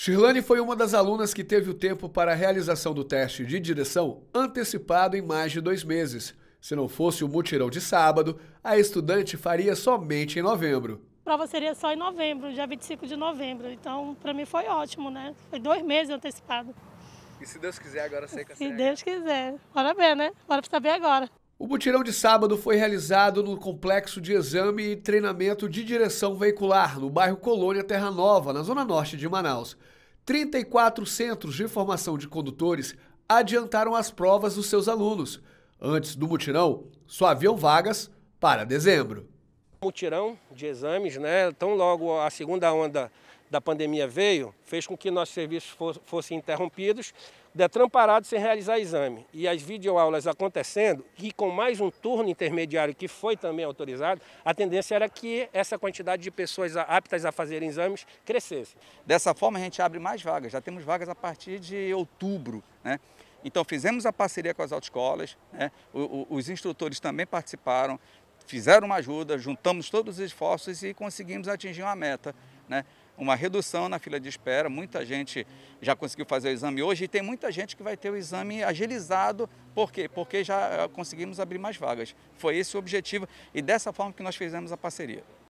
Shirlane foi uma das alunas que teve o tempo para a realização do teste de direção antecipado em mais de dois meses. Se não fosse o mutirão de sábado, a estudante faria somente em novembro. A prova seria só em novembro, dia 25 de novembro. Então, para mim foi ótimo, né? Foi dois meses antecipado. E se Deus quiser, agora você consegue. Se Deus quiser. Bora ver, né? Bora saber agora. O mutirão de sábado foi realizado no Complexo de Exame e Treinamento de Direção Veicular, no bairro Colônia Terra Nova, na zona norte de Manaus. 34 centros de formação de condutores adiantaram as provas dos seus alunos. Antes do mutirão, só haviam vagas para dezembro mutirão tirão de exames, né? Tão logo a segunda onda da pandemia veio, fez com que nossos serviços fossem interrompidos, o Detran parado sem realizar exame. E as videoaulas acontecendo, e com mais um turno intermediário que foi também autorizado, a tendência era que essa quantidade de pessoas aptas a fazer exames crescesse. Dessa forma, a gente abre mais vagas, já temos vagas a partir de outubro, né? Então fizemos a parceria com as autoescolas, né? os instrutores também participaram, fizeram uma ajuda, juntamos todos os esforços e conseguimos atingir uma meta, né? uma redução na fila de espera. Muita gente já conseguiu fazer o exame hoje e tem muita gente que vai ter o exame agilizado. Por quê? Porque já eh, conseguimos abrir mais vagas. Foi esse o objetivo e dessa forma que nós fizemos a parceria.